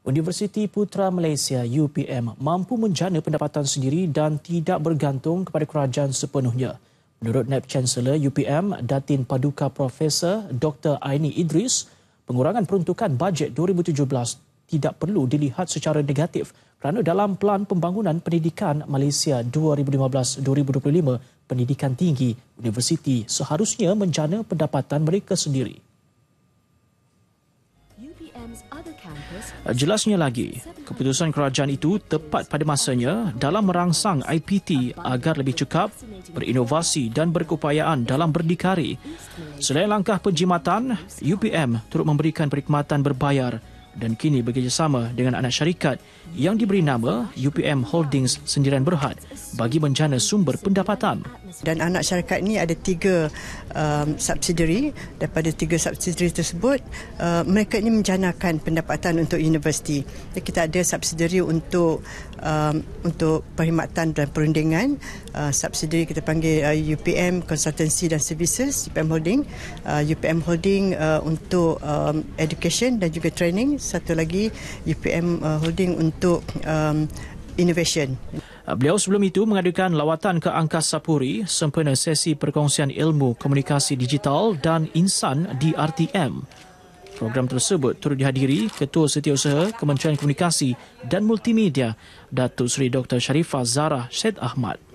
Universiti Putra Malaysia UPM mampu menjana pendapatan sendiri dan tidak bergantung kepada kerajaan sepenuhnya. Menurut Naib Chancellor UPM, Datin Paduka Profesor Dr. Aini Idris, pengurangan peruntukan bajet 2017 tidak perlu dilihat secara negatif kerana dalam Pelan Pembangunan Pendidikan Malaysia 2015-2025, pendidikan tinggi, universiti seharusnya menjana pendapatan mereka sendiri. Uh, jelasnya lagi, keputusan kerajaan itu tepat pada masanya dalam merangsang IPT agar lebih cekap, berinovasi dan berkeupayaan dalam berdikari. Selain langkah penjimatan, UPM turut memberikan perkhidmatan berbayar dan kini bekerjasama dengan anak syarikat yang diberi nama UPM Holdings Sendirian Berhad bagi menjana sumber pendapatan. Dan anak syarikat ini ada tiga um, subsidiary. Daripada tiga subsidiary tersebut, uh, mereka ini menjanakan pendapatan untuk universiti. Jadi kita ada subsidiary untuk um, untuk perkhidmatan dan perundingan. Uh, subsidiary kita panggil uh, UPM Consultancy dan Services, UPM Holding. Uh, UPM Holding uh, untuk um, education dan juga training satu lagi UPM uh, Holding untuk um, innovation. Uh, beliau sebelum itu mengadakan lawatan ke Angkasa Puri sempena sesi perkongsian ilmu komunikasi digital dan insan di RTM. Program tersebut turut dihadiri Ketua Setiausaha Kementerian Komunikasi dan Multimedia Datuk Seri Dr. Sharifah Zara Syed Ahmad.